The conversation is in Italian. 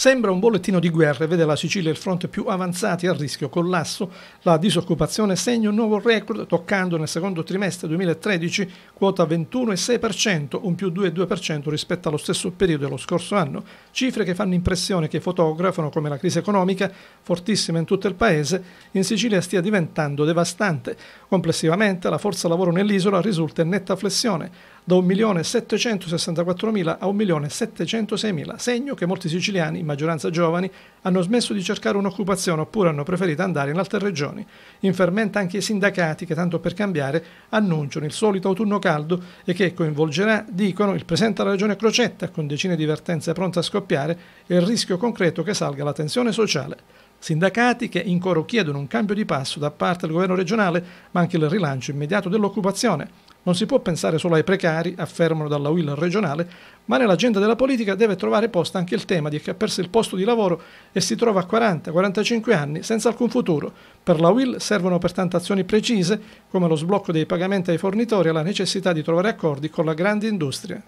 Sembra un bollettino di guerra e vede la Sicilia il fronte più avanzati a rischio collasso. La disoccupazione segna un nuovo record, toccando nel secondo trimestre 2013 quota 21,6%, un più 2,2% rispetto allo stesso periodo dello scorso anno. Cifre che fanno impressione che fotografano come la crisi economica, fortissima in tutto il paese, in Sicilia stia diventando devastante. Complessivamente la forza lavoro nell'isola risulta in netta flessione da 1.764.000 a 1.706.000, segno che molti siciliani, in maggioranza giovani, hanno smesso di cercare un'occupazione oppure hanno preferito andare in altre regioni. In fermenta anche i sindacati che, tanto per cambiare, annunciano il solito autunno caldo e che coinvolgerà, dicono, il presente alla regione Crocetta, con decine di vertenze pronte a scoppiare, e il rischio concreto che salga la tensione sociale. Sindacati che in coro chiedono un cambio di passo da parte del governo regionale, ma anche il rilancio immediato dell'occupazione. Non si può pensare solo ai precari, affermano dalla Will regionale, ma nell'agenda della politica deve trovare posto anche il tema di chi ha perso il posto di lavoro e si trova a 40-45 anni senza alcun futuro. Per la Will servono pertanto azioni precise, come lo sblocco dei pagamenti ai fornitori e la necessità di trovare accordi con la grande industria.